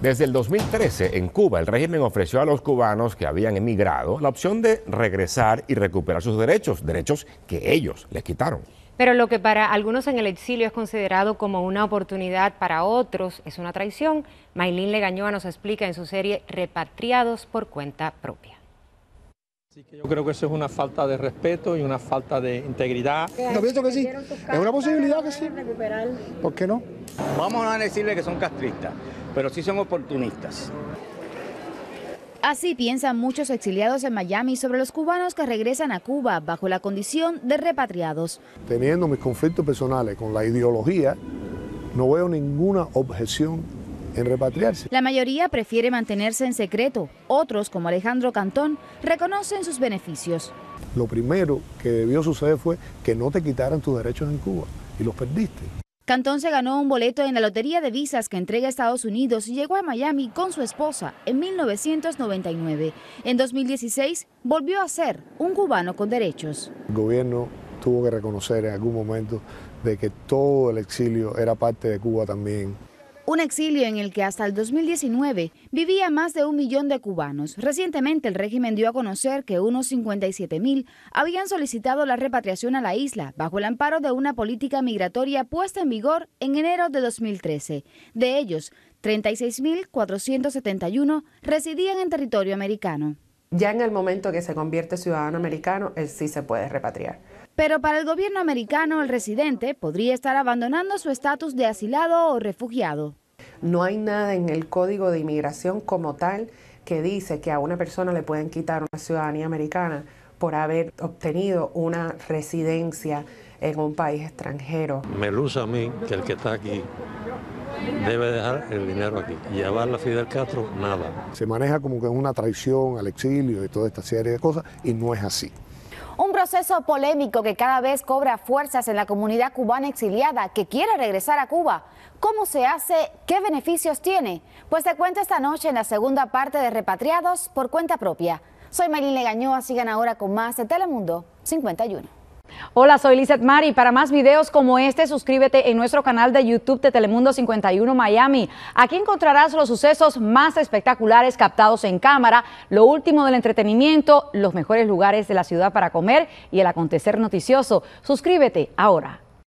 Desde el 2013, en Cuba, el régimen ofreció a los cubanos que habían emigrado la opción de regresar y recuperar sus derechos, derechos que ellos les quitaron. Pero lo que para algunos en el exilio es considerado como una oportunidad, para otros es una traición. Maylin Legañoa nos explica en su serie Repatriados por cuenta propia. yo creo que eso es una falta de respeto y una falta de integridad. No pienso que sí. Es una posibilidad que sí. ¿Por qué no? Vamos a decirle que son castristas pero sí son oportunistas. Así piensan muchos exiliados en Miami sobre los cubanos que regresan a Cuba bajo la condición de repatriados. Teniendo mis conflictos personales con la ideología, no veo ninguna objeción en repatriarse. La mayoría prefiere mantenerse en secreto. Otros, como Alejandro Cantón, reconocen sus beneficios. Lo primero que debió suceder fue que no te quitaran tus derechos en Cuba y los perdiste. Cantón se ganó un boleto en la lotería de visas que entrega Estados Unidos y llegó a Miami con su esposa en 1999. En 2016 volvió a ser un cubano con derechos. El gobierno tuvo que reconocer en algún momento de que todo el exilio era parte de Cuba también. Un exilio en el que hasta el 2019 vivía más de un millón de cubanos. Recientemente el régimen dio a conocer que unos 57.000 habían solicitado la repatriación a la isla bajo el amparo de una política migratoria puesta en vigor en enero de 2013. De ellos, 36.471 residían en territorio americano. Ya en el momento que se convierte ciudadano americano, él sí se puede repatriar. Pero para el gobierno americano, el residente podría estar abandonando su estatus de asilado o refugiado. No hay nada en el Código de Inmigración como tal que dice que a una persona le pueden quitar una ciudadanía americana por haber obtenido una residencia en un país extranjero. Me luce a mí que el que está aquí debe dejar el dinero aquí. Llevarla a Fidel Castro, nada. Se maneja como que es una traición al exilio y toda esta serie de cosas y no es así proceso polémico que cada vez cobra fuerzas en la comunidad cubana exiliada que quiere regresar a Cuba. ¿Cómo se hace? ¿Qué beneficios tiene? Pues te cuento esta noche en la segunda parte de Repatriados por cuenta propia. Soy Marín Legañoa, sigan ahora con más de Telemundo 51. Hola, soy Lizeth Mari. Para más videos como este, suscríbete en nuestro canal de YouTube de Telemundo 51 Miami. Aquí encontrarás los sucesos más espectaculares captados en cámara, lo último del entretenimiento, los mejores lugares de la ciudad para comer y el acontecer noticioso. Suscríbete ahora.